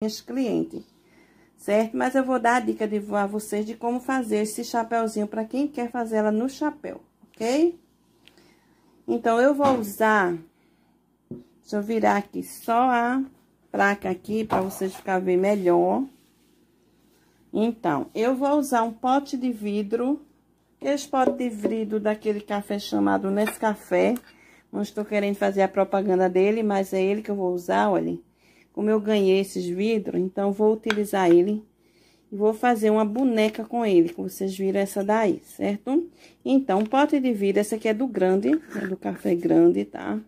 minhas clientes, certo? Mas eu vou dar a dica de, a vocês de como fazer esse chapéuzinho para quem quer fazer ela no chapéu, ok? Então, eu vou usar, deixa eu virar aqui só a placa aqui para vocês ficarem ver melhor. Então, eu vou usar um pote de vidro, esse pote de vidro daquele café chamado Nescafé. Não estou querendo fazer a propaganda dele, mas é ele que eu vou usar, olha. Como eu ganhei esses vidros, então vou utilizar ele e vou fazer uma boneca com ele, que vocês viram essa daí, certo? Então, pote de vidro, essa aqui é do grande, é do café grande, tá?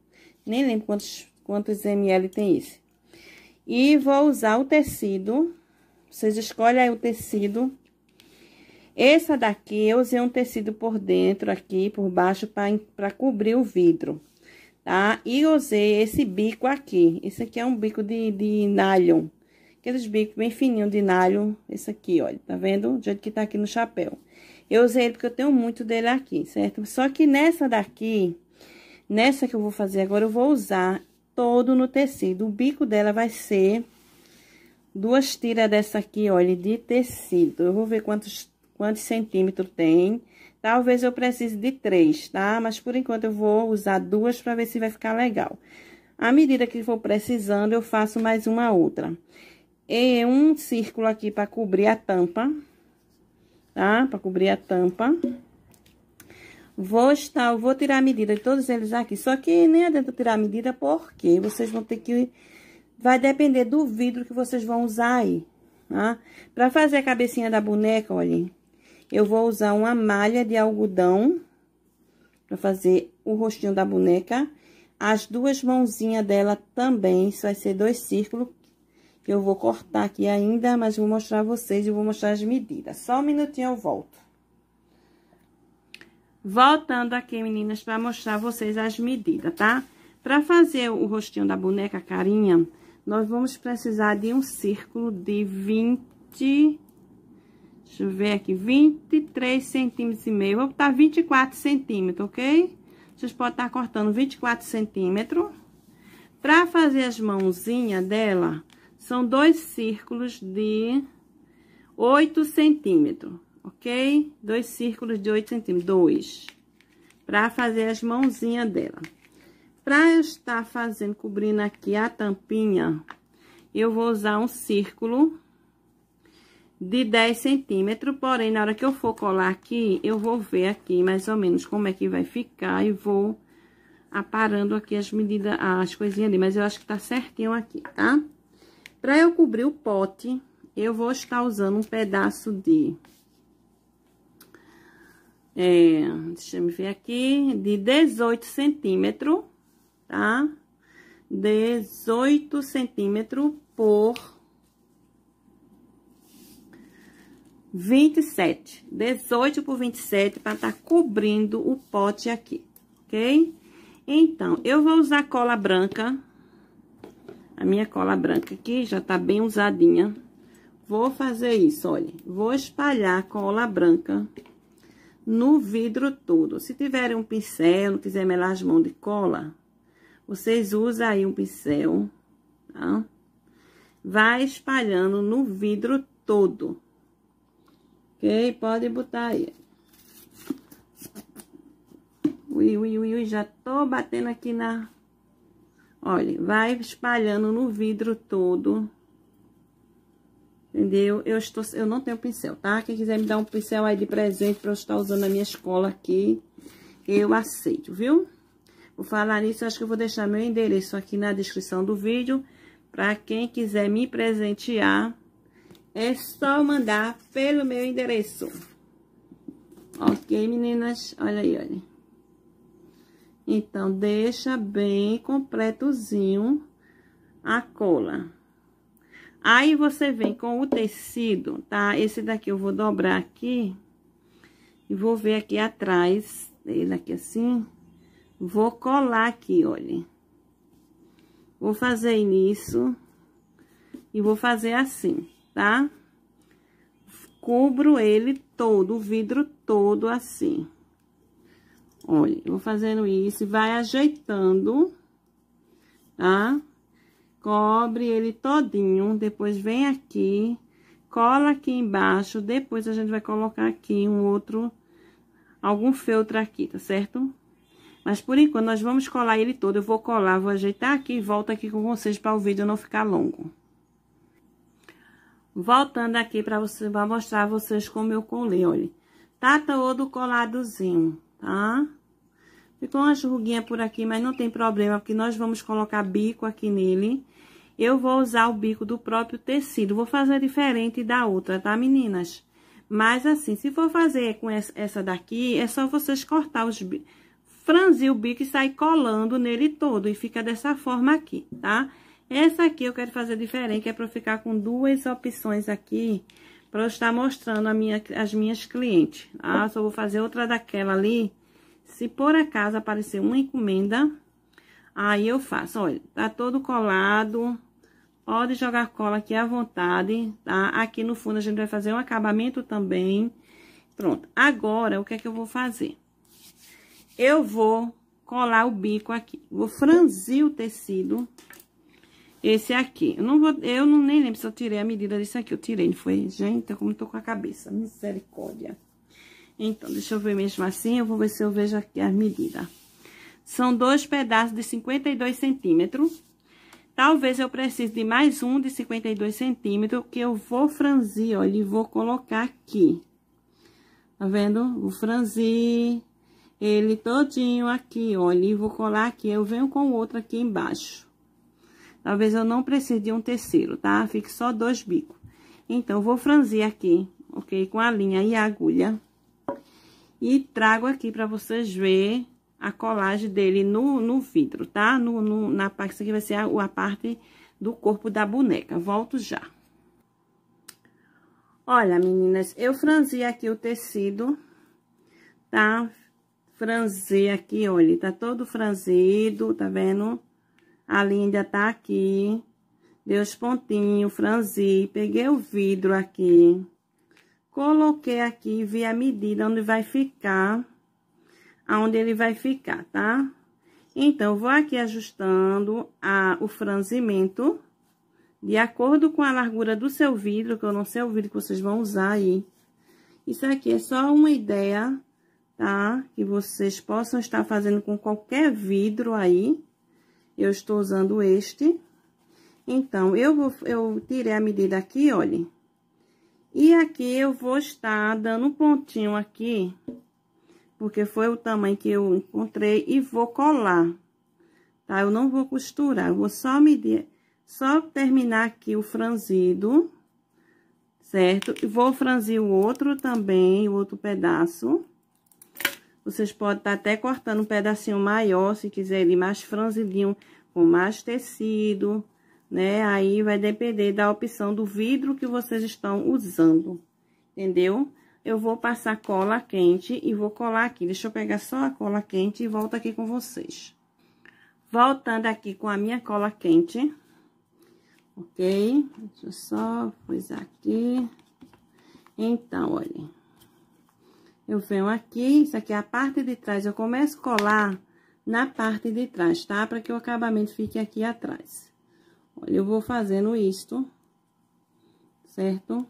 Nem lembro quantos, quantos ml tem esse. E vou usar o tecido, vocês escolhem aí o tecido. Essa daqui eu usei um tecido por dentro aqui, por baixo, para cobrir o vidro tá? E usei esse bico aqui. Esse aqui é um bico de, de nylon. Aqueles bicos bem fininhos de nylon. Esse aqui, olha, tá vendo? Do jeito que tá aqui no chapéu. Eu usei ele porque eu tenho muito dele aqui, certo? Só que nessa daqui, nessa que eu vou fazer agora, eu vou usar todo no tecido. O bico dela vai ser duas tiras dessa aqui, olha, de tecido. Eu vou ver quantos, quantos centímetros tem. Talvez eu precise de três, tá? Mas por enquanto eu vou usar duas para ver se vai ficar legal. À medida que for precisando, eu faço mais uma outra. E um círculo aqui para cobrir a tampa, tá? Para cobrir a tampa. Vou estar, vou tirar a medida de todos eles aqui. Só que nem adianta tirar a medida porque vocês vão ter que... Vai depender do vidro que vocês vão usar aí, tá? Pra fazer a cabecinha da boneca, olhem eu vou usar uma malha de algodão para fazer o rostinho da boneca. As duas mãozinhas dela também, isso vai ser dois círculos, que eu vou cortar aqui ainda, mas vou mostrar a vocês e vou mostrar as medidas. Só um minutinho eu volto. Voltando aqui, meninas, para mostrar a vocês as medidas, tá? Para fazer o rostinho da boneca carinha, nós vamos precisar de um círculo de 20 Deixa eu ver aqui, 23 centímetros e meio. Vou botar 24 centímetros, ok? Vocês podem estar cortando 24 centímetros. Pra fazer as mãozinhas dela, são dois círculos de 8 centímetros, ok? Dois círculos de 8 centímetros, dois. Pra fazer as mãozinhas dela. Pra eu estar fazendo, cobrindo aqui a tampinha, eu vou usar um círculo de 10 centímetros, porém, na hora que eu for colar aqui, eu vou ver aqui mais ou menos como é que vai ficar e vou aparando aqui as medidas, as coisinhas ali, mas eu acho que tá certinho aqui, tá? Pra eu cobrir o pote, eu vou estar usando um pedaço de... É, deixa eu ver aqui, de 18 centímetros, tá? 18 centímetros por 27. 18 por 27 para estar tá cobrindo o pote aqui, ok? Então, eu vou usar cola branca. A minha cola branca aqui já tá bem usadinha. Vou fazer isso, olha. Vou espalhar cola branca no vidro todo. Se tiverem um pincel, não quiser melar as mãos de cola, vocês usam aí um pincel, tá? Vai espalhando no vidro todo. Ok? Pode botar aí. Ui, ui, ui, ui, já tô batendo aqui na... Olha, vai espalhando no vidro todo. Entendeu? Eu, estou, eu não tenho pincel, tá? Quem quiser me dar um pincel aí de presente pra eu estar usando a minha escola aqui, eu aceito, viu? Vou falar nisso, acho que eu vou deixar meu endereço aqui na descrição do vídeo. Pra quem quiser me presentear, é só mandar pelo meu endereço. Ok, meninas? Olha aí, olha. Então, deixa bem completozinho a cola. Aí, você vem com o tecido, tá? Esse daqui eu vou dobrar aqui. E vou ver aqui atrás dele, aqui assim. Vou colar aqui, olha. Vou fazer nisso. E vou fazer assim tá? Cubro ele todo, o vidro todo assim. Olha, vou fazendo isso e vai ajeitando, tá? Cobre ele todinho, depois vem aqui, cola aqui embaixo, depois a gente vai colocar aqui um outro, algum feltro aqui, tá certo? Mas por enquanto, nós vamos colar ele todo, eu vou colar, vou ajeitar aqui e volto aqui com vocês para o vídeo não ficar longo. Voltando aqui para você, vou mostrar a vocês como eu colei, olha. Tá todo coladozinho, tá? Ficou uma ruguinha por aqui, mas não tem problema, porque nós vamos colocar bico aqui nele. Eu vou usar o bico do próprio tecido, vou fazer diferente da outra, tá, meninas? Mas assim, se for fazer com essa daqui, é só vocês cortar os franzir o bico e sair colando nele todo, e fica dessa forma aqui, tá? Tá? Essa aqui eu quero fazer diferente, é para ficar com duas opções aqui, para eu estar mostrando a minha, as minhas clientes. Ah, só vou fazer outra daquela ali. Se por acaso aparecer uma encomenda, aí eu faço. Olha, tá todo colado, pode jogar cola aqui à vontade, tá? Aqui no fundo a gente vai fazer um acabamento também. Pronto, agora o que é que eu vou fazer? Eu vou colar o bico aqui, vou franzir o tecido esse aqui. Eu não vou, eu não nem lembro se eu tirei a medida desse aqui, eu tirei, não foi? Gente, como eu tô com a cabeça, misericórdia. Então, deixa eu ver mesmo assim, eu vou ver se eu vejo aqui a medida. São dois pedaços de 52 centímetros. Talvez eu precise de mais um de 52 centímetros, que eu vou franzir, olha, e vou colocar aqui. Tá vendo? Vou franzir ele todinho aqui, olha, e vou colar aqui. Eu venho com outro aqui embaixo. Talvez eu não precise de um terceiro, tá? Fique só dois bicos. Então, vou franzir aqui, ok? Com a linha e a agulha. E trago aqui pra vocês verem a colagem dele no, no vidro, tá? No, no, na parte, isso aqui vai ser a, a parte do corpo da boneca. Volto já. Olha, meninas, eu franzi aqui o tecido, tá? Franzi aqui, olha, tá todo franzido, tá vendo? A linda tá aqui. Deu os pontinhos, franzi. Peguei o vidro aqui. Coloquei aqui, vi a medida onde vai ficar. Aonde ele vai ficar, tá? Então, vou aqui ajustando a, o franzimento. De acordo com a largura do seu vidro, que eu não sei o vidro que vocês vão usar aí. Isso aqui é só uma ideia, tá? Que vocês possam estar fazendo com qualquer vidro aí. Eu estou usando este. Então, eu, vou, eu tirei a medida aqui, olha. E aqui eu vou estar dando um pontinho aqui, porque foi o tamanho que eu encontrei, e vou colar, tá? Eu não vou costurar, eu vou só medir, só terminar aqui o franzido, certo? E vou franzir o outro também, o outro pedaço. Vocês podem estar até cortando um pedacinho maior, se quiser ele mais franzidinho, com mais tecido, né? Aí vai depender da opção do vidro que vocês estão usando, entendeu? Eu vou passar cola quente e vou colar aqui. Deixa eu pegar só a cola quente e volto aqui com vocês. Voltando aqui com a minha cola quente, ok? Deixa eu só pôr aqui. Então, olhem eu venho aqui, isso aqui é a parte de trás, eu começo a colar na parte de trás, tá? Para que o acabamento fique aqui atrás. Olha, eu vou fazendo isto, certo?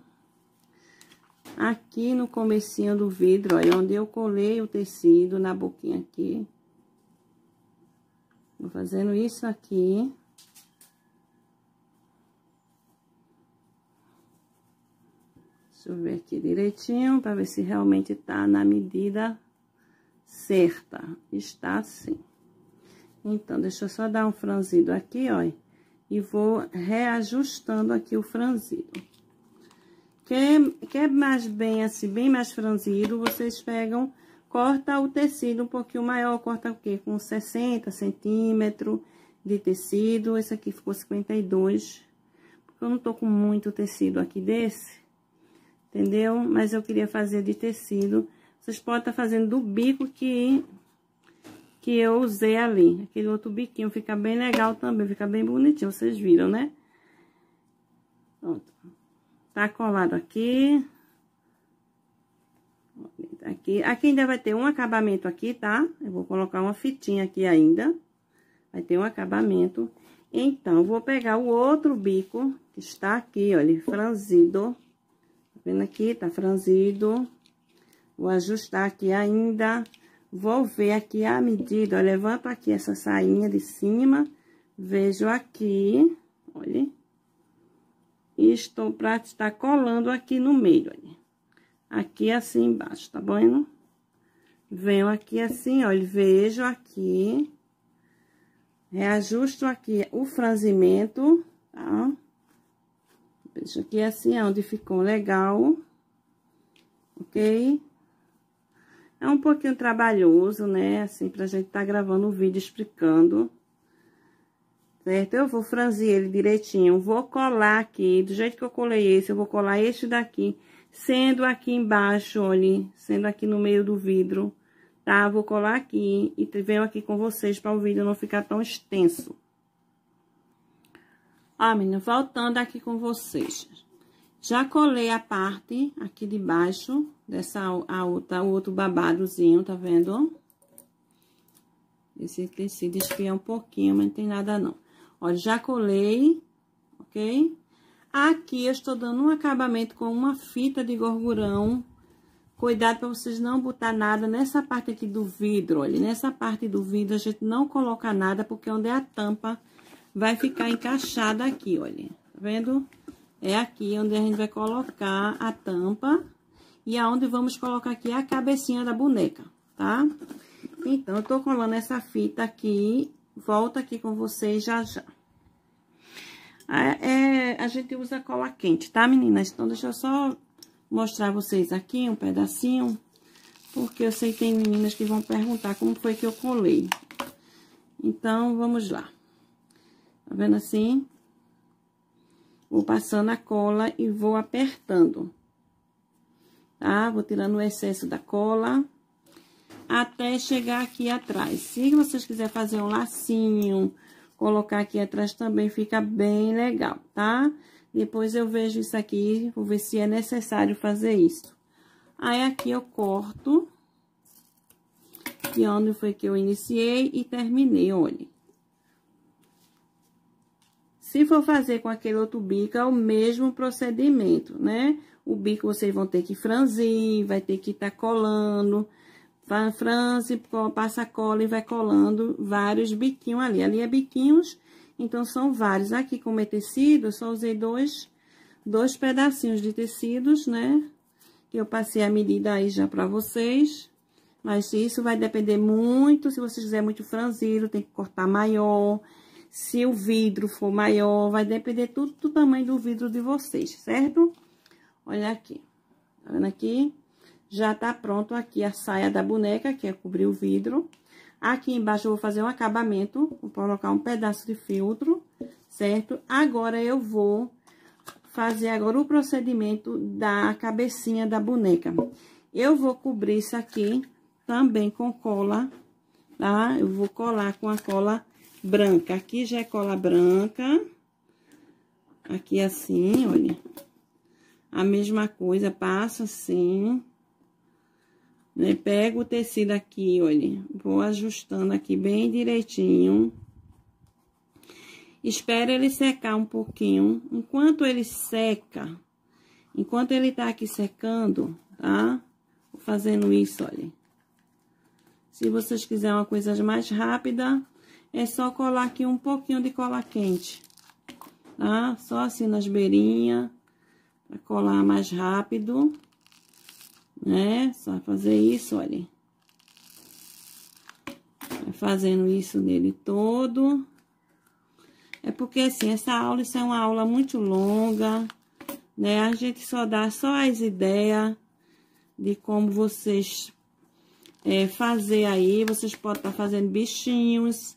Aqui no comecinho do vidro, olha, onde eu colei o tecido na boquinha aqui. Vou fazendo isso aqui. eu ver aqui direitinho para ver se realmente tá na medida certa. Está sim. Então, deixa eu só dar um franzido aqui, ó, e vou reajustando aqui o franzido. Quer, quer é mais bem, assim, bem mais franzido, vocês pegam, corta o tecido um pouquinho maior, corta o quê? Com 60 centímetros de tecido, esse aqui ficou 52, porque eu não tô com muito tecido aqui desse entendeu? Mas eu queria fazer de tecido. Vocês podem estar tá fazendo do bico que, que eu usei ali. Aquele outro biquinho fica bem legal também, fica bem bonitinho, vocês viram, né? Pronto. Tá colado aqui. Aqui, aqui ainda vai ter um acabamento aqui, tá? Eu vou colocar uma fitinha aqui ainda. Vai ter um acabamento. Então, vou pegar o outro bico que está aqui, olha, franzido vendo aqui? Tá franzido. Vou ajustar aqui ainda. Vou ver aqui a medida, ó, levanto aqui essa sainha de cima, vejo aqui, olha. E estou pra estar colando aqui no meio, olha. Aqui assim embaixo, tá bom Venho aqui assim, olha, vejo aqui. Reajusto aqui o franzimento, tá? Deixa aqui assim, é onde ficou legal, ok? É um pouquinho trabalhoso, né? Assim, pra gente tá gravando o vídeo explicando, certo? Eu vou franzir ele direitinho, vou colar aqui, do jeito que eu colei esse, eu vou colar este daqui, sendo aqui embaixo, olha, sendo aqui no meio do vidro, tá? Vou colar aqui e venho aqui com vocês para o vídeo não ficar tão extenso. Ó, ah, menina, voltando aqui com vocês. Já colei a parte aqui de baixo dessa a outra, tá o outro babadozinho, tá vendo? Esse tecido esfria um pouquinho, mas não tem nada não. olha já colei, ok? Aqui eu estou dando um acabamento com uma fita de gorgurão. Cuidado para vocês não botar nada nessa parte aqui do vidro, olha. Nessa parte do vidro a gente não coloca nada, porque onde é a tampa vai ficar encaixada aqui, olha. Tá vendo? É aqui onde a gente vai colocar a tampa e aonde vamos colocar aqui a cabecinha da boneca, tá? Então, eu tô colando essa fita aqui, volta aqui com vocês já já. É, a gente usa cola quente, tá, meninas? Então, deixa eu só mostrar vocês aqui um pedacinho, porque eu sei que tem meninas que vão perguntar como foi que eu colei. Então, vamos lá. Tá vendo assim? Vou passando a cola e vou apertando. Tá? Vou tirando o excesso da cola até chegar aqui atrás. Se vocês quiserem fazer um lacinho, colocar aqui atrás também fica bem legal, tá? Depois eu vejo isso aqui, vou ver se é necessário fazer isso. Aí, aqui eu corto. De onde foi que eu iniciei e terminei, olha. Se for fazer com aquele outro bico, é o mesmo procedimento, né? O bico vocês vão ter que franzir, vai ter que estar tá colando. Franze, passa cola e vai colando vários biquinhos ali. Ali é biquinhos, então são vários. Aqui, como é tecido, eu só usei dois, dois pedacinhos de tecidos, né? Eu passei a medida aí já pra vocês. Mas isso vai depender muito, se vocês fizer muito franzido, tem que cortar maior se o vidro for maior, vai depender tudo do tamanho do vidro de vocês, certo? Olha aqui. Tá vendo aqui? Já tá pronto aqui a saia da boneca, que é cobrir o vidro. Aqui embaixo eu vou fazer um acabamento, vou colocar um pedaço de feltro, certo? Agora eu vou fazer agora o procedimento da cabecinha da boneca. Eu vou cobrir isso aqui também com cola, tá? Eu vou colar com a cola branca. Aqui já é cola branca. Aqui é assim, olha. A mesma coisa, passo assim. Né? Pego o tecido aqui, olha. Vou ajustando aqui bem direitinho. Espero ele secar um pouquinho. Enquanto ele seca, enquanto ele tá aqui secando, tá? Vou fazendo isso, olha. Se vocês quiserem uma coisa mais rápida, é só colar aqui um pouquinho de cola quente, tá? Só assim nas beirinhas, pra colar mais rápido, né? Só fazer isso, olha. Vai fazendo isso nele todo. É porque, assim, essa aula, isso é uma aula muito longa, né? A gente só dá só as ideias de como vocês é, fazer aí. Vocês podem estar tá fazendo bichinhos,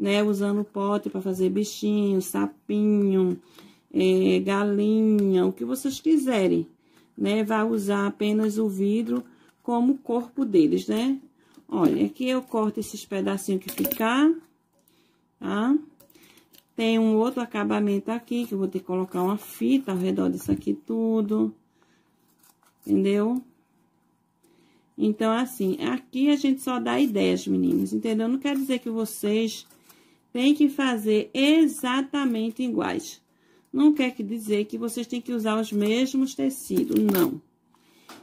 né? Usando pote para fazer bichinho, sapinho, é, galinha, o que vocês quiserem, né? Vai usar apenas o vidro como corpo deles, né? Olha, aqui eu corto esses pedacinhos que ficar, tá? Tem um outro acabamento aqui, que eu vou ter que colocar uma fita ao redor disso aqui tudo, entendeu? Então, assim, aqui a gente só dá ideias, meninas entendeu? Não quer dizer que vocês tem que fazer exatamente iguais. Não quer que dizer que vocês têm que usar os mesmos tecidos, não.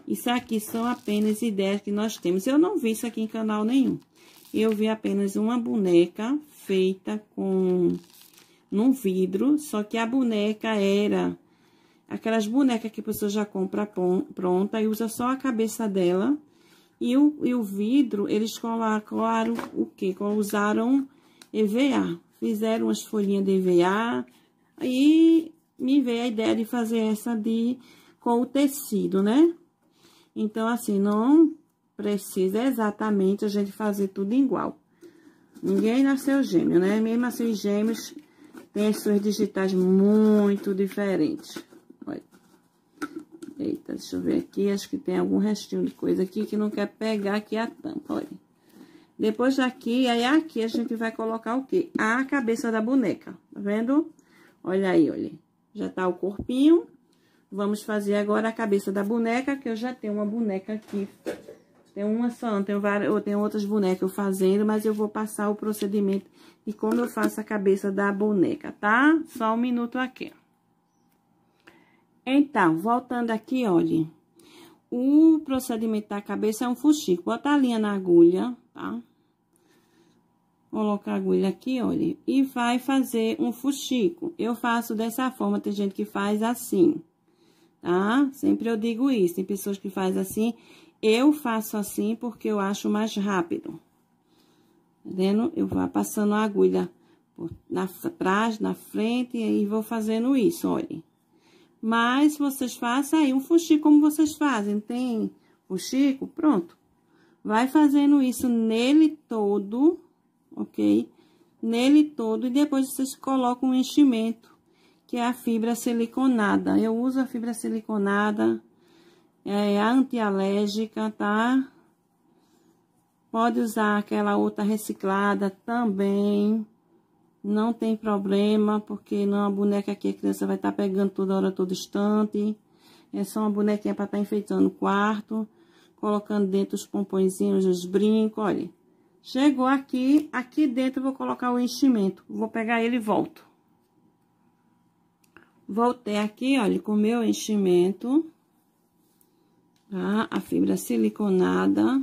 Isso aqui são apenas ideias que nós temos. Eu não vi isso aqui em canal nenhum. Eu vi apenas uma boneca feita com num vidro, só que a boneca era aquelas bonecas que a pessoa já compra pronta e usa só a cabeça dela. E o, e o vidro, eles colocaram o quê? Usaram EVA. Fizeram umas folhinhas de EVA e me veio a ideia de fazer essa de com o tecido, né? Então, assim, não precisa exatamente a gente fazer tudo igual. Ninguém nasceu gêmeo, né? Mesmo assim, gêmeos têm as suas digitais muito diferentes. Olha. Eita, deixa eu ver aqui. Acho que tem algum restinho de coisa aqui que não quer pegar aqui a tampa, olha. Depois daqui, aí aqui a gente vai colocar o quê? A cabeça da boneca, tá vendo? Olha aí, olha. Já tá o corpinho. Vamos fazer agora a cabeça da boneca, que eu já tenho uma boneca aqui. Tem uma só, não tenho várias, eu tenho outras bonecas eu fazendo, mas eu vou passar o procedimento de como eu faço a cabeça da boneca, tá? Só um minuto aqui. Então, voltando aqui, olha. O procedimento da cabeça é um fuxico. Bota a linha na agulha, tá? Coloca a agulha aqui, olha, e vai fazer um fuxico. Eu faço dessa forma, tem gente que faz assim, tá? Sempre eu digo isso, tem pessoas que faz assim. Eu faço assim porque eu acho mais rápido. Tá vendo? Eu vou passando a agulha na trás, na frente, e vou fazendo isso, olha. Mas vocês façam aí um fuxico como vocês fazem, tem fuxico, pronto. Vai fazendo isso nele todo, ok? Nele todo, e depois vocês colocam um enchimento, que é a fibra siliconada. Eu uso a fibra siliconada, é, é antialérgica, tá? Pode usar aquela outra reciclada também, não tem problema, porque não é uma boneca que a criança vai estar tá pegando toda hora, todo instante. É só uma bonequinha para estar tá enfeitando o quarto colocando dentro os pompõezinhos, os brincos, olha. Chegou aqui, aqui dentro eu vou colocar o enchimento. Vou pegar ele e volto. Voltei aqui, olha, com o meu enchimento. Tá? A fibra siliconada.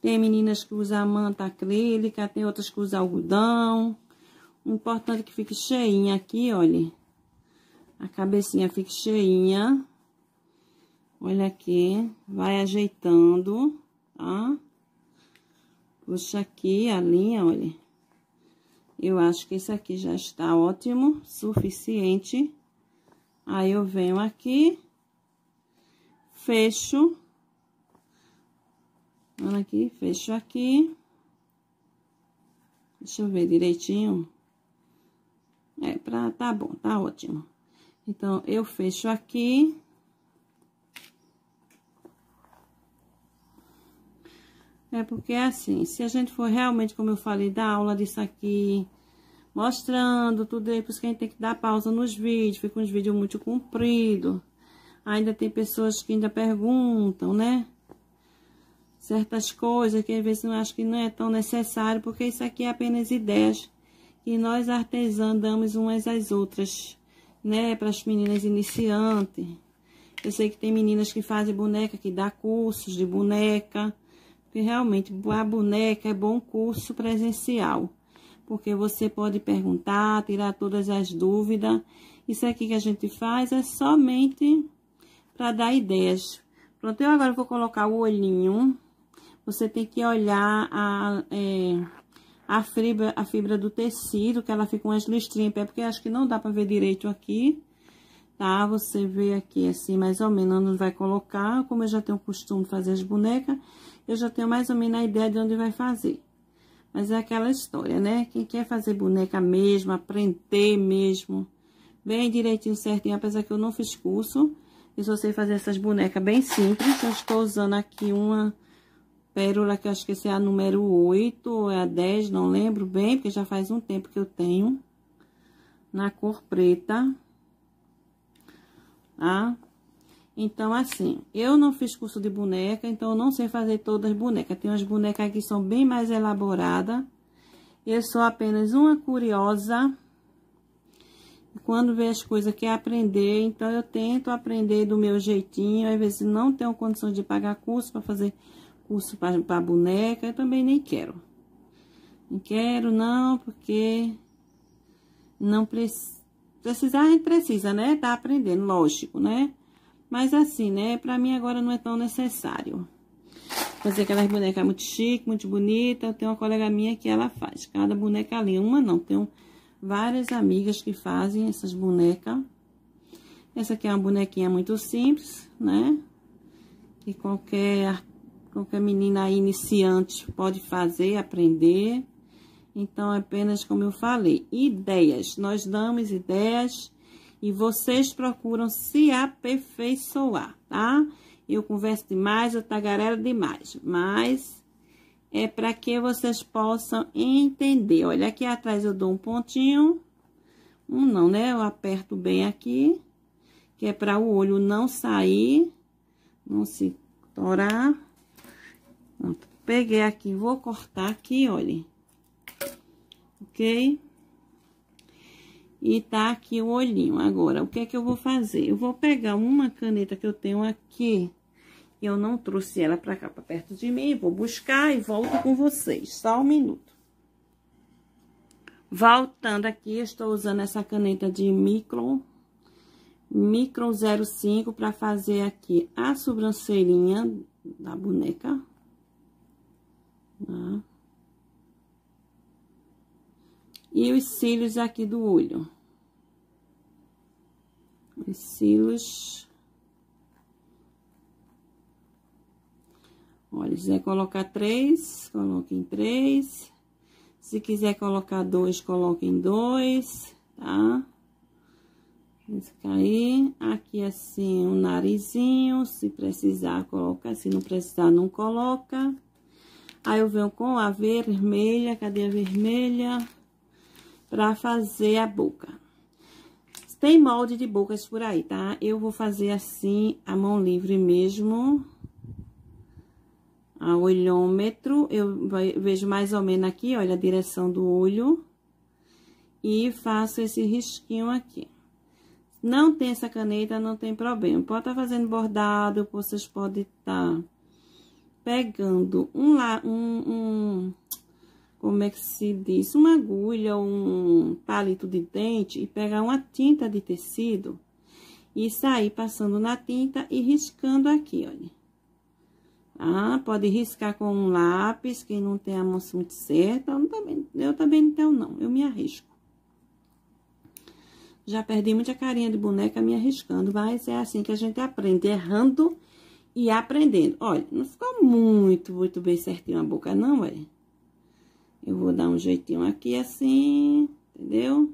Tem meninas que usam manta acrílica, tem outras que usam algodão. O importante é que fique cheinha aqui, olha. A cabecinha fique cheinha. Olha aqui, vai ajeitando, tá? Puxa aqui a linha, olha. Eu acho que isso aqui já está ótimo, suficiente. Aí, eu venho aqui, fecho. Olha aqui, fecho aqui. Deixa eu ver direitinho. É, pra, tá bom, tá ótimo. Então, eu fecho aqui. É porque é assim, se a gente for realmente, como eu falei, dar aula disso aqui, mostrando tudo aí, por isso que a gente tem que dar pausa nos vídeos, fica uns vídeos muito compridos. Ainda tem pessoas que ainda perguntam, né? Certas coisas que às vezes não acho que não é tão necessário, porque isso aqui é apenas ideias que nós artesãs damos umas às outras, né? Para as meninas iniciantes. Eu sei que tem meninas que fazem boneca, que dá cursos de boneca que realmente a boneca é bom curso presencial, porque você pode perguntar, tirar todas as dúvidas. Isso aqui que a gente faz é somente para dar ideias. Pronto, eu agora vou colocar o olhinho. Você tem que olhar a, é, a, fibra, a fibra do tecido, que ela fica umas listrinhas, porque acho que não dá para ver direito aqui tá? Você vê aqui assim, mais ou menos, onde vai colocar. Como eu já tenho o costume de fazer as bonecas, eu já tenho mais ou menos a ideia de onde vai fazer. Mas é aquela história, né? Quem quer fazer boneca mesmo, aprender mesmo, bem direitinho, certinho, apesar que eu não fiz curso, eu só sei fazer essas bonecas bem simples. Eu estou usando aqui uma pérola que eu acho que é a número 8 ou é a 10, não lembro bem, porque já faz um tempo que eu tenho. Na cor preta, tá? Então, assim, eu não fiz curso de boneca, então eu não sei fazer todas as bonecas. Tem umas bonecas que são bem mais elaboradas. Eu sou apenas uma curiosa. Quando vê as coisas quer aprender, então eu tento aprender do meu jeitinho. Às vezes não tenho condição de pagar curso para fazer curso para boneca, eu também nem quero. Não quero não, porque não precisa Precisar a gente precisa, né? Tá aprendendo, lógico, né? Mas assim, né? Pra mim agora não é tão necessário. Fazer aquelas bonecas muito chique, muito bonita. Eu tenho uma colega minha que ela faz. Cada boneca ali, uma não. Tenho várias amigas que fazem essas bonecas. Essa aqui é uma bonequinha muito simples, né? Que qualquer, qualquer menina aí iniciante pode fazer, aprender. Então, apenas como eu falei, ideias. Nós damos ideias e vocês procuram se aperfeiçoar, tá? Eu converso demais, eu tagarela demais, mas é para que vocês possam entender. Olha, aqui atrás eu dou um pontinho, um não, né? Eu aperto bem aqui, que é para o olho não sair, não se torar. Pronto, peguei aqui, vou cortar aqui, olha ok? E tá aqui o olhinho. Agora, o que é que eu vou fazer? Eu vou pegar uma caneta que eu tenho aqui. Eu não trouxe ela pra cá, pra perto de mim. Vou buscar e volto com vocês. Só um minuto. Voltando aqui, estou usando essa caneta de micro micro 05 para fazer aqui a sobrancelhinha da boneca. Tá? E os cílios aqui do olho. Os cílios. Olha, se quiser colocar três, coloque em três. Se quiser colocar dois, coloque em dois, tá? Esse aí, aqui assim, um narizinho, se precisar, coloca, se não precisar, não coloca. Aí eu venho com a vermelha, cadê a vermelha? para fazer a boca. Tem molde de bocas por aí, tá? Eu vou fazer assim, a mão livre mesmo. A olhômetro, eu vejo mais ou menos aqui, olha, a direção do olho. E faço esse risquinho aqui. Não tem essa caneta, não tem problema. Pode estar tá fazendo bordado, vocês podem estar tá pegando um, lá, um, um como é que se diz, uma agulha ou um palito de dente e pegar uma tinta de tecido e sair passando na tinta e riscando aqui, olha. Ah, pode riscar com um lápis, quem não tem a mão muito certa, eu também, eu também não tenho não, eu me arrisco. Já perdi muita carinha de boneca me arriscando, mas é assim que a gente aprende, errando e aprendendo. Olha, não ficou muito, muito bem certinho a boca não, olha. Eu vou dar um jeitinho aqui assim, entendeu?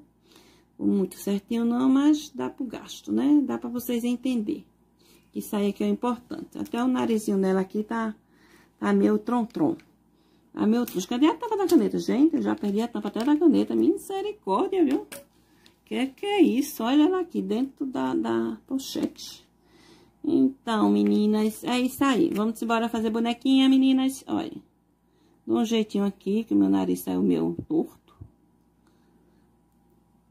Muito certinho não, mas dá pro gasto, né? Dá pra vocês entender. Isso aí é que é o importante. Até o narizinho dela aqui tá, tá meio tron-tron. Tá meio tron. Cadê a tampa da caneta, gente? Eu já perdi a tampa até da caneta. Misericórdia, viu? Que que é isso? Olha ela aqui dentro da, da pochete. Então, meninas, é isso aí. Vamos embora fazer bonequinha, meninas. Olha. Dou um jeitinho aqui, que meu nariz saiu meio torto.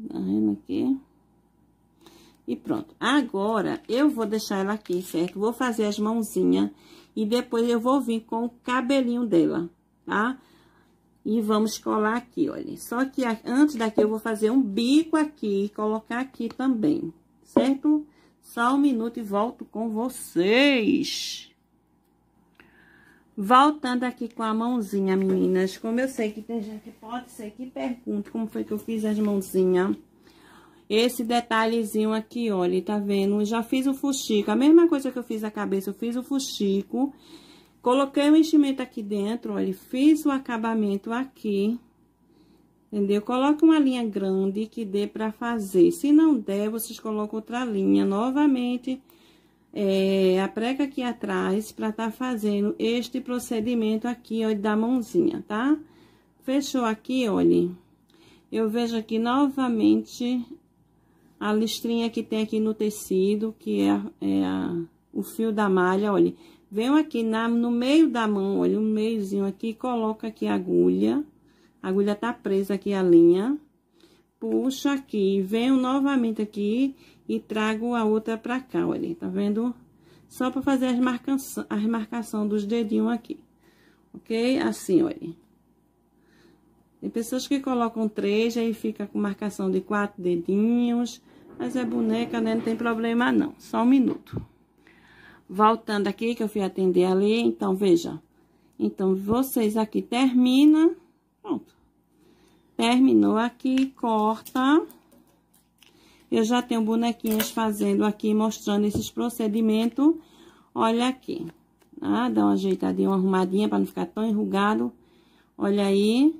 Tá aqui? E pronto. Agora, eu vou deixar ela aqui, certo? Vou fazer as mãozinhas e depois eu vou vir com o cabelinho dela, tá? E vamos colar aqui, olha. Só que antes daqui eu vou fazer um bico aqui e colocar aqui também, certo? Só um minuto e volto com vocês. Voltando aqui com a mãozinha, meninas. Como eu sei que tem gente que pode ser que pergunta como foi que eu fiz as mãozinhas. Esse detalhezinho aqui, olha, tá vendo? já fiz o fuxico, a mesma coisa que eu fiz a cabeça, eu fiz o fuxico. Coloquei o enchimento aqui dentro, olha, fiz o acabamento aqui. Entendeu? Coloque uma linha grande que dê pra fazer. Se não der, vocês colocam outra linha novamente é, a prega aqui atrás para tá fazendo este procedimento aqui, ó, da mãozinha, tá? Fechou aqui, olha, eu vejo aqui novamente a listrinha que tem aqui no tecido, que é, é a, o fio da malha, olha. Venho aqui na, no meio da mão, olha, um meiozinho aqui, coloca aqui a agulha. A agulha tá presa aqui a linha. Puxa aqui, venho novamente aqui e trago a outra pra cá, olha, tá vendo? Só pra fazer as marcação, a remarcação dos dedinhos aqui, ok? Assim, olha. Tem pessoas que colocam três, aí fica com marcação de quatro dedinhos, mas é boneca, né? Não tem problema não, só um minuto. Voltando aqui, que eu fui atender ali, então, veja. Então, vocês aqui termina, pronto. Terminou aqui, corta eu já tenho bonequinhas fazendo aqui, mostrando esses procedimentos. Olha aqui. Ah, dá uma ajeitadinha, uma arrumadinha para não ficar tão enrugado. Olha aí.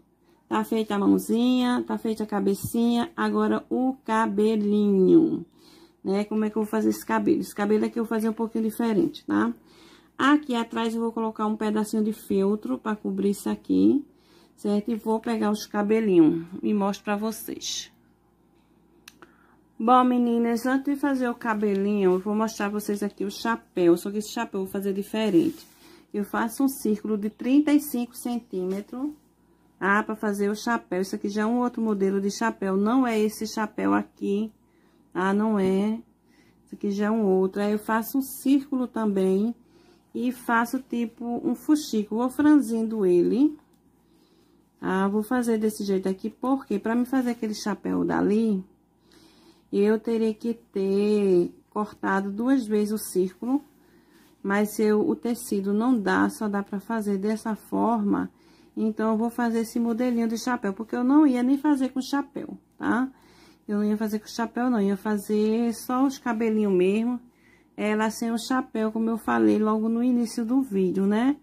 Tá feita a mãozinha, tá feita a cabecinha. Agora, o cabelinho. Né? Como é que eu vou fazer esse cabelo? Esse cabelo aqui é eu vou fazer um pouquinho diferente, tá? Aqui atrás eu vou colocar um pedacinho de feltro para cobrir isso aqui, certo? E vou pegar os cabelinhos e mostro para vocês. Bom, meninas, antes de fazer o cabelinho, eu vou mostrar pra vocês aqui o chapéu. Só que esse chapéu eu vou fazer diferente. Eu faço um círculo de 35 centímetros, ah, pra fazer o chapéu. Isso aqui já é um outro modelo de chapéu. Não é esse chapéu aqui, ah, não é. Isso aqui já é um outro. Aí, eu faço um círculo também e faço, tipo, um fuxico. Vou franzindo ele. Ah, vou fazer desse jeito aqui, porque pra me fazer aquele chapéu dali eu terei que ter cortado duas vezes o círculo, mas eu, o tecido não dá, só dá pra fazer dessa forma, então eu vou fazer esse modelinho de chapéu, porque eu não ia nem fazer com chapéu, tá? Eu não ia fazer com chapéu, não, eu ia fazer só os cabelinhos mesmo, ela sem o chapéu, como eu falei logo no início do vídeo, né?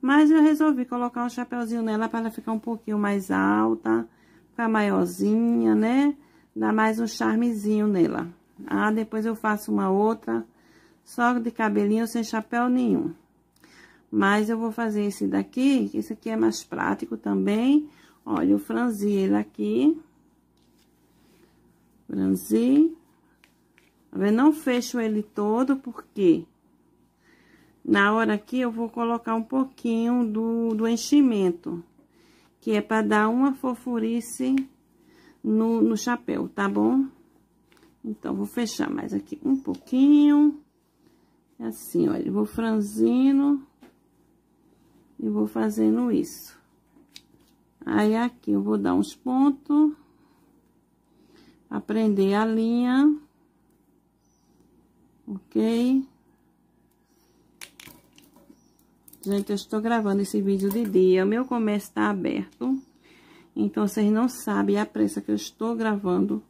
Mas eu resolvi colocar um chapéuzinho nela para ela ficar um pouquinho mais alta, ficar maiorzinha, né? Dá mais um charmezinho nela. Ah, depois eu faço uma outra, só de cabelinho, sem chapéu nenhum. Mas eu vou fazer esse daqui, que esse aqui é mais prático também. Olha, eu franzi ele aqui. Franzi. Tá eu não fecho ele todo, porque na hora aqui eu vou colocar um pouquinho do, do enchimento, que é para dar uma fofurice no, no chapéu, tá bom? Então, vou fechar mais aqui um pouquinho. É assim, olha, vou franzindo e vou fazendo isso. Aí, aqui eu vou dar uns pontos, aprender a linha, ok? Gente, eu estou gravando esse vídeo de dia, O meu comércio está aberto. Então, vocês não sabem a pressa que eu estou gravando.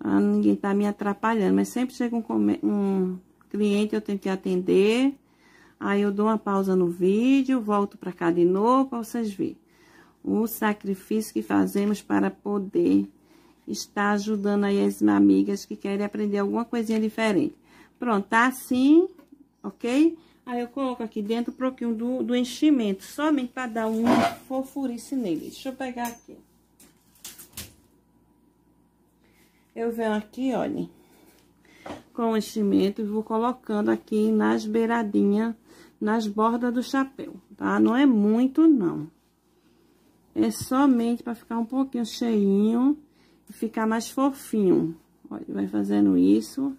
Ah, ninguém tá me atrapalhando, mas sempre chega um, um cliente, eu tenho que atender. Aí, eu dou uma pausa no vídeo, volto pra cá de novo pra vocês verem. O sacrifício que fazemos para poder estar ajudando aí as amigas que querem aprender alguma coisinha diferente. Pronto, tá assim, ok? Aí eu coloco aqui dentro um pouquinho do, do enchimento, somente para dar um fofurice nele. Deixa eu pegar aqui. Eu venho aqui, olha, com o enchimento e vou colocando aqui nas beiradinhas, nas bordas do chapéu, tá? Não é muito, não. É somente para ficar um pouquinho cheinho e ficar mais fofinho. Olha, vai fazendo isso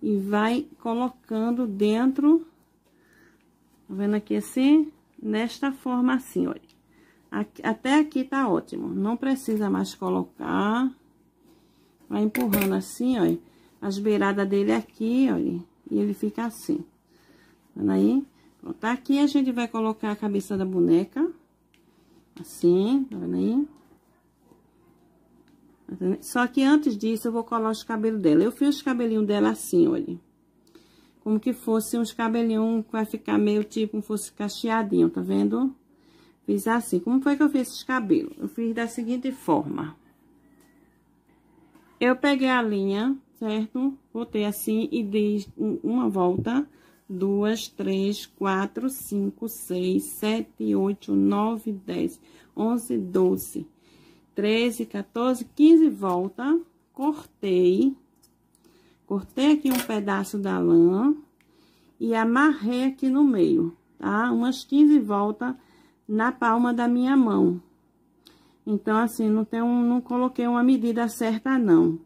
e vai colocando dentro Tá vendo aqui assim? Nesta forma assim, olha. Aqui, até aqui tá ótimo. Não precisa mais colocar. Vai empurrando assim, olha. As beiradas dele é aqui, olha. E ele fica assim. Tá vendo aí? Pronto, aqui a gente vai colocar a cabeça da boneca. Assim, tá vendo aí? Tá Só que antes disso, eu vou colar os cabelos dela. Eu fiz os cabelinhos dela assim, olha como que fosse uns cabelinhos que vai ficar meio tipo, como fosse cacheadinho, tá vendo? Fiz assim. Como foi que eu fiz esses cabelos? Eu fiz da seguinte forma. Eu peguei a linha, certo? Botei assim e dei uma volta. Duas, três, quatro, cinco, seis, sete, oito, nove, dez, onze, doze, treze, quatorze, quinze volta. Cortei, Cortei aqui um pedaço da lã e amarrei aqui no meio, tá? Umas 15 voltas na palma da minha mão. Então, assim, não, tem um, não coloquei uma medida certa, não.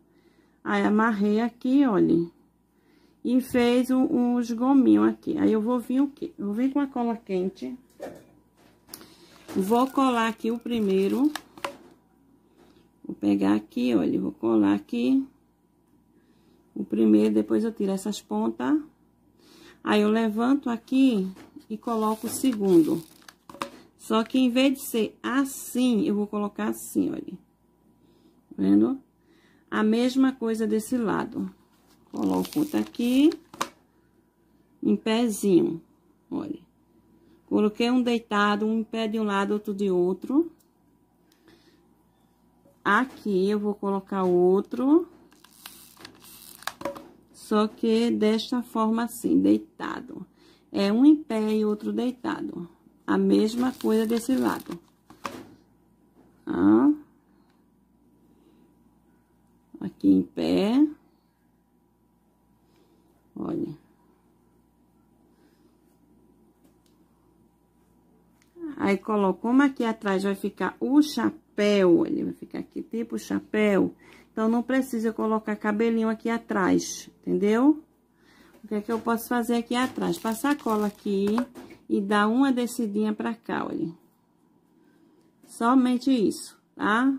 Aí, amarrei aqui, olha. E fez um, uns gominhos aqui. Aí, eu vou vir o quê? Eu vou vir com a cola quente. Vou colar aqui o primeiro. Vou pegar aqui, olha, vou colar aqui o primeiro, depois eu tiro essas pontas. Aí, eu levanto aqui e coloco o segundo. Só que, em vez de ser assim, eu vou colocar assim, olha. Tá vendo? A mesma coisa desse lado. Coloco outro aqui, em pezinho, olha. Coloquei um deitado, um em pé de um lado, outro de outro. Aqui, eu vou colocar outro só que desta forma assim, deitado. É um em pé e outro deitado. A mesma coisa desse lado. Ah. Aqui em pé. Olha. Aí, coloco como aqui atrás vai ficar o chapéu, ele vai ficar aqui tipo chapéu, então, não precisa colocar cabelinho aqui atrás, entendeu? O que é que eu posso fazer aqui atrás? Passar cola aqui e dar uma descidinha pra cá, olha. Somente isso, tá?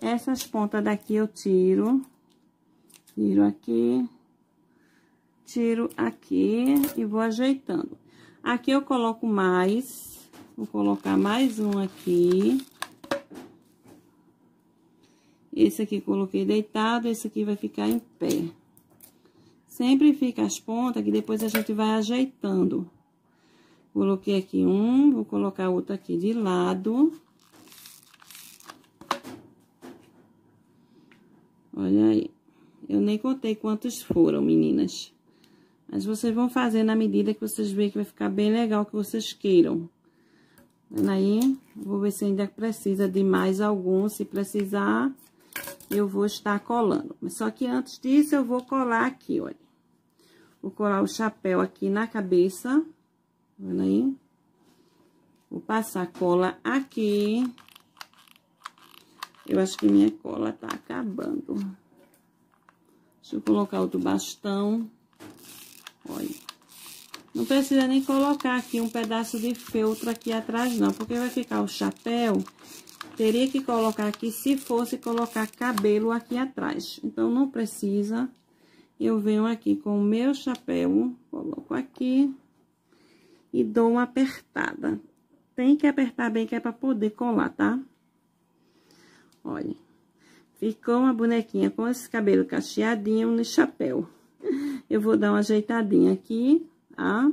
Essas pontas daqui eu tiro. Tiro aqui. Tiro aqui e vou ajeitando. Aqui eu coloco mais. Vou colocar mais um aqui. Esse aqui coloquei deitado, esse aqui vai ficar em pé. Sempre fica as pontas que depois a gente vai ajeitando. Coloquei aqui um, vou colocar outro aqui de lado. Olha aí. Eu nem contei quantos foram, meninas. Mas vocês vão fazer na medida que vocês verem que vai ficar bem legal, que vocês queiram. Vendo aí? Vou ver se ainda precisa de mais algum. Se precisar, eu vou estar colando. Mas só que antes disso, eu vou colar aqui, olha. Vou colar o chapéu aqui na cabeça, olha aí. Vou passar cola aqui. Eu acho que minha cola tá acabando. Deixa eu colocar outro bastão. Olha. Não precisa nem colocar aqui um pedaço de feltro aqui atrás, não. Porque vai ficar o chapéu Teria que colocar aqui, se fosse colocar cabelo aqui atrás. Então, não precisa. Eu venho aqui com o meu chapéu, coloco aqui e dou uma apertada. Tem que apertar bem, que é pra poder colar, tá? Olha, ficou uma bonequinha com esse cabelo cacheadinho no chapéu. Eu vou dar uma ajeitadinha aqui, tá?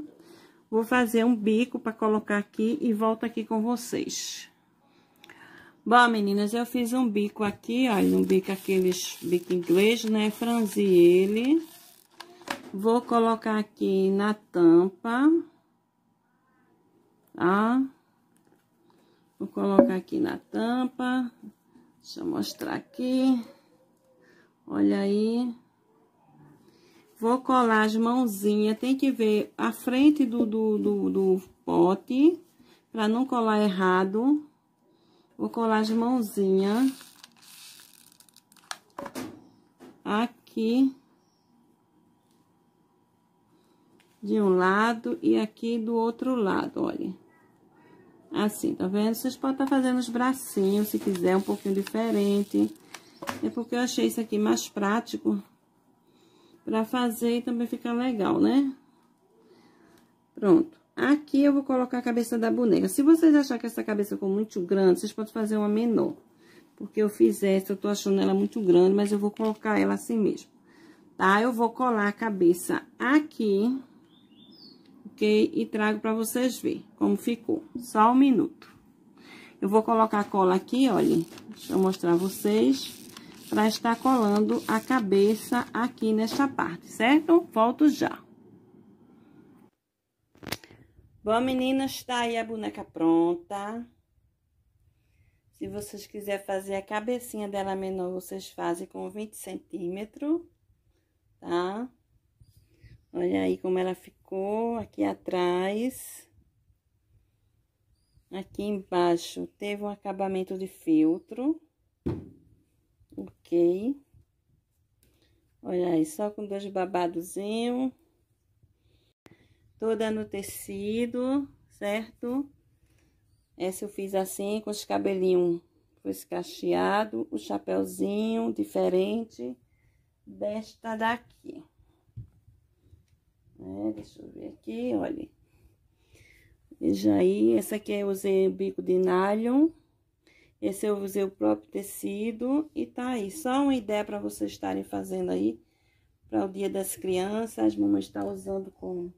Vou fazer um bico pra colocar aqui e volto aqui com vocês. Bom, meninas, eu fiz um bico aqui, ó, um bico aqueles, bico inglês, né? Franzi ele. Vou colocar aqui na tampa, tá? Vou colocar aqui na tampa. Deixa eu mostrar aqui. Olha aí. Vou colar as mãozinhas, tem que ver a frente do, do, do, do pote, pra não colar errado, Vou colar de mãozinha aqui de um lado e aqui do outro lado, olha. Assim, tá vendo? Vocês podem estar tá fazendo os bracinhos, se quiser, um pouquinho diferente. É porque eu achei isso aqui mais prático pra fazer e também fica legal, né? Pronto. Aqui eu vou colocar a cabeça da boneca. Se vocês acharem que essa cabeça ficou muito grande, vocês podem fazer uma menor. Porque eu fiz essa, eu tô achando ela muito grande, mas eu vou colocar ela assim mesmo. Tá? Eu vou colar a cabeça aqui, ok? E trago pra vocês verem como ficou. Só um minuto. Eu vou colocar a cola aqui, olha. Deixa eu mostrar a vocês. Pra estar colando a cabeça aqui nesta parte, certo? Volto já. Bom, meninas, tá aí a boneca pronta. Se vocês quiserem fazer a cabecinha dela menor, vocês fazem com 20 centímetros, tá? Olha aí como ela ficou aqui atrás. Aqui embaixo teve um acabamento de feltro. Ok. Olha aí, só com dois babadozinhos toda no tecido, certo? Essa eu fiz assim, com os cabelinhos fez cacheado, o chapéuzinho diferente desta daqui. É, deixa eu ver aqui, olha. Veja aí, essa aqui eu usei o bico de nylon. Esse eu usei o próprio tecido e tá aí. Só uma ideia para vocês estarem fazendo aí para o Dia das Crianças. As mamães estão tá usando com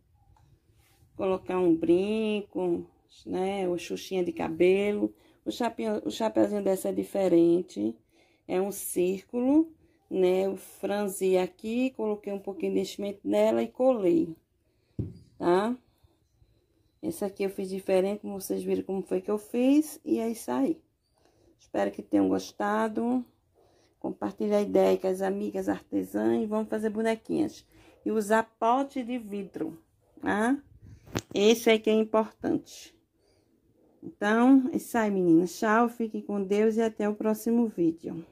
colocar um brinco, né? o xuxinha de cabelo. O, chapinho, o chapeuzinho dessa é diferente. É um círculo, né? Eu franzi aqui, coloquei um pouquinho de enchimento nela e colei, tá? Esse aqui eu fiz diferente, como vocês viram como foi que eu fiz. E é isso aí. Espero que tenham gostado. Compartilhe a ideia com as amigas artesãs. Vamos fazer bonequinhas. E usar pote de vidro, tá? Esse é que é importante. Então, é isso aí, meninas. Tchau, fiquem com Deus e até o próximo vídeo.